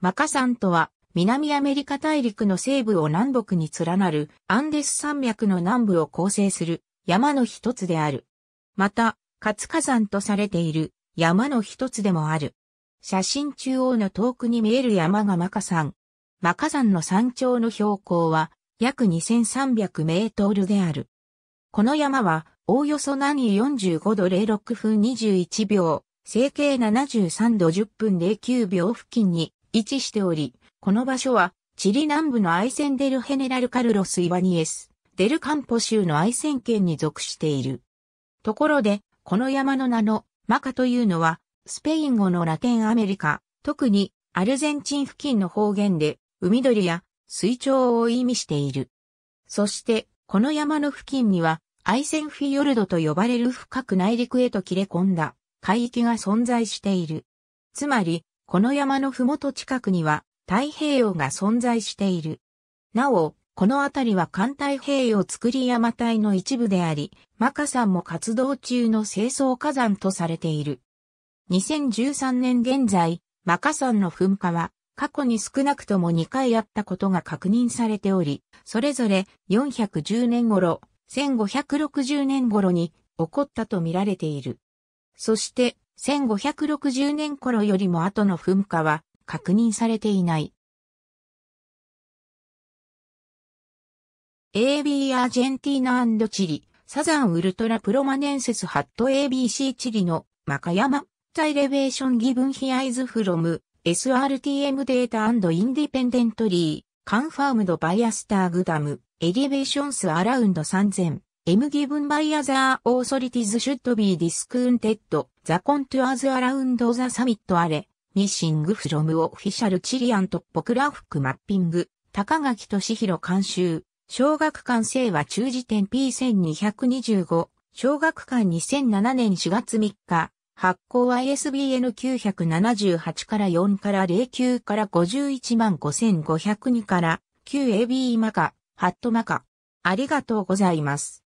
マカサンとは、南アメリカ大陸の西部を南北に連なるアンデス山脈の南部を構成する山の一つである。また、活火山とされている山の一つでもある。写真中央の遠くに見える山がマカ山。マカ山の山頂の標高は約2300メートルである。この山はおおよそ南45度06分21秒、整形73度10分09秒付近に位置しており、この場所は、チリ南部のアイセンデルヘネラルカルロス・イバニエス、デルカンポ州のアイセン県に属している。ところで、この山の名のマカというのは、スペイン語のラテンアメリカ、特にアルゼンチン付近の方言で、海鳥や水鳥を意味している。そして、この山の付近には、アイセンフィヨルドと呼ばれる深く内陸へと切れ込んだ海域が存在している。つまり、この山のふもと近くには太平洋が存在している。なお、この辺りは環太平洋造り山帯の一部であり、マカさんも活動中の清掃火山とされている。2013年現在、マカさんの噴火は過去に少なくとも2回あったことが確認されており、それぞれ410年頃、1560年頃に起こったと見られている。そして、1560年頃よりも後の噴火は確認されていない。AB アージェンティーナチリ、サザンウルトラプロマネンセスハット ABC チリのマカヤマ、ザイレベーションギブンヒアイズフロム SRTM データアンドインディペンデントリー、カンファームドバイアスターグダム、エリベーションスアラウンド3000。M given by other authorities should be discounted. The contours around the summit are missing from official Chilean topographic mapping. 高垣俊弘監修。小学館生は中時点 P1225。小学館2007年4月3日。発行 ISBN 978から4から09から51万5502から 9AB マカ、ハットマカ。ありがとうございます。